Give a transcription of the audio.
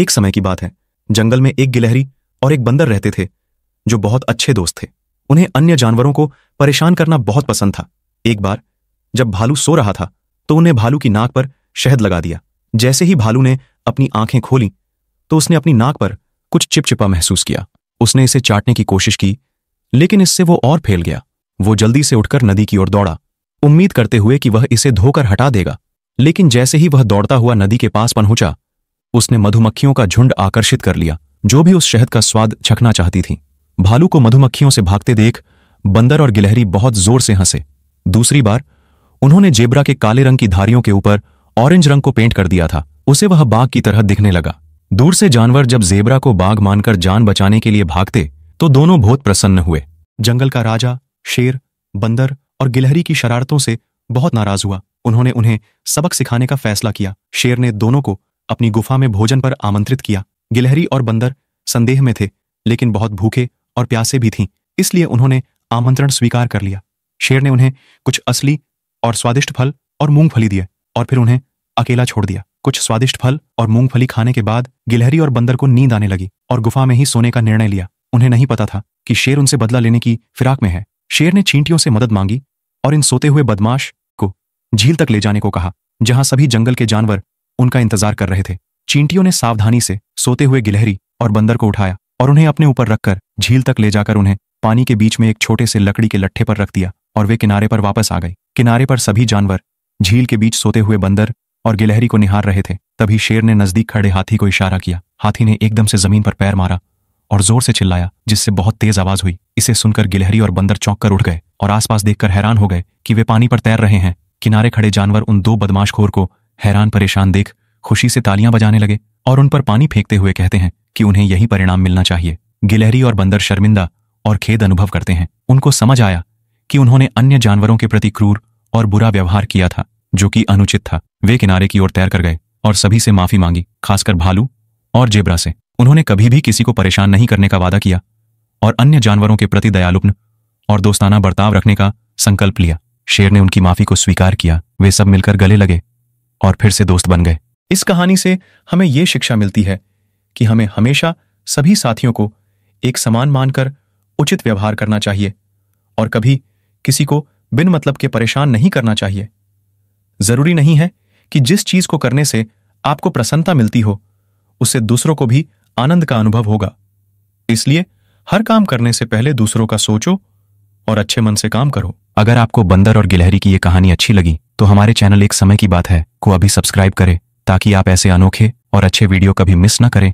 एक समय की बात है जंगल में एक गिलहरी और एक बंदर रहते थे जो बहुत अच्छे दोस्त थे उन्हें अन्य जानवरों को परेशान करना बहुत पसंद था एक बार जब भालू सो रहा था तो उन्हें भालू की नाक पर शहद लगा दिया जैसे ही भालू ने अपनी आंखें खोली तो उसने अपनी नाक पर कुछ चिपचिपा महसूस किया उसने इसे चाटने की कोशिश की लेकिन इससे वो और फैल गया वो जल्दी से उठकर नदी की ओर दौड़ा उम्मीद करते हुए कि वह इसे धोकर हटा देगा लेकिन जैसे ही वह दौड़ता हुआ नदी के पास पहुंचा उसने मधुमक्खियों का झुंड आकर्षित कर लिया जो भी उस शहद का स्वाद छकना चाहती थी भालू को मधुमक्खियों से भागते देख बंदर और गिलहरी बहुत जोर से हंसे दूसरी बार उन्होंने जेबरा के काले रंग की धारियों के ऊपर ऑरेंज रंग को पेंट कर दिया था उसे वह बाघ की तरह दिखने लगा दूर से जानवर जब जेबरा को बाघ मानकर जान बचाने के लिए भागते तो दोनों बहुत प्रसन्न हुए जंगल का राजा शेर बंदर और गिलहरी की शरारतों से बहुत नाराज हुआ उन्होंने उन्हें सबक सिखाने का फैसला किया शेर ने दोनों को अपनी गुफा में भोजन पर आमंत्रित किया गिलहरी और बंदर संदेह में थे लेकिन बहुत भूखे और प्यासे भी थीं इसलिए उन्होंने आमंत्रण स्वीकार कर लिया शेर ने उन्हें कुछ असली और स्वादिष्ट फल और मूंगफली दिए और फिर उन्हें अकेला छोड़ दिया कुछ स्वादिष्ट फल और मूंगफली खाने के बाद गिलहरी और बंदर को नींद आने लगी और गुफा में ही सोने का निर्णय लिया उन्हें नहीं पता था कि शेर उनसे बदला लेने की फिराक में है शेर ने चींटियों से मदद मांगी और इन सोते हुए बदमाश को झील तक ले जाने को कहा जहां सभी जंगल के जानवर उनका इंतजार कर रहे थे चींटियों ने सावधानी से सोते हुए गिलहरी और बंदर को उठाया और उन्हें अपने ऊपर रखकर झील तक ले जाकर उन्हें पानी के बीच में एक छोटे से लकड़ी के लट्ठे पर रख दिया और वे किनारे पर वापस आ गए किनारे पर सभी जानवर झील के बीच सोते हुए बंदर और गिलहरी को निहार रहे थे तभी शेर ने नजदीक खड़े हाथी को इशारा किया हाथी ने एकदम से जमीन पर पैर मारा और जोर से चिल्लाया जिससे बहुत तेज आवाज हुई इसे सुनकर गिलहरी और बंदर चौंक कर उठ गए और आसपास देखकर हैरान हो गए कि वे पानी पर तैर रहे हैं किनारे खड़े जानवर उन दो बदमाशखोर को हैरान परेशान देख खुशी से तालियां बजाने लगे और उन पर पानी फेंकते हुए कहते हैं कि उन्हें यही परिणाम मिलना चाहिए गिलहरी और बंदर शर्मिंदा और खेद अनुभव करते हैं उनको समझ आया कि उन्होंने अन्य जानवरों के प्रति क्रूर और बुरा व्यवहार किया था जो कि अनुचित था वे किनारे की ओर तैर कर गए और सभी से माफी मांगी खासकर भालू और जेबरा से उन्होंने कभी भी किसी को परेशान नहीं करने का वादा किया और अन्य जानवरों के प्रति दयालुप्न और दोस्ताना बर्ताव रखने का संकल्प लिया शेर ने उनकी माफी को स्वीकार किया वे सब मिलकर गले लगे और फिर से दोस्त बन गए इस कहानी से हमें यह शिक्षा मिलती है कि हमें हमेशा सभी साथियों को एक समान मानकर उचित व्यवहार करना चाहिए और कभी किसी को बिन मतलब के परेशान नहीं करना चाहिए जरूरी नहीं है कि जिस चीज को करने से आपको प्रसन्नता मिलती हो उससे दूसरों को भी आनंद का अनुभव होगा इसलिए हर काम करने से पहले दूसरों का सोचो और अच्छे मन से काम करो अगर आपको बंदर और गिलहरी की यह कहानी अच्छी लगी तो हमारे चैनल एक समय की बात है को अभी सब्सक्राइब करें ताकि आप ऐसे अनोखे और अच्छे वीडियो कभी मिस ना करें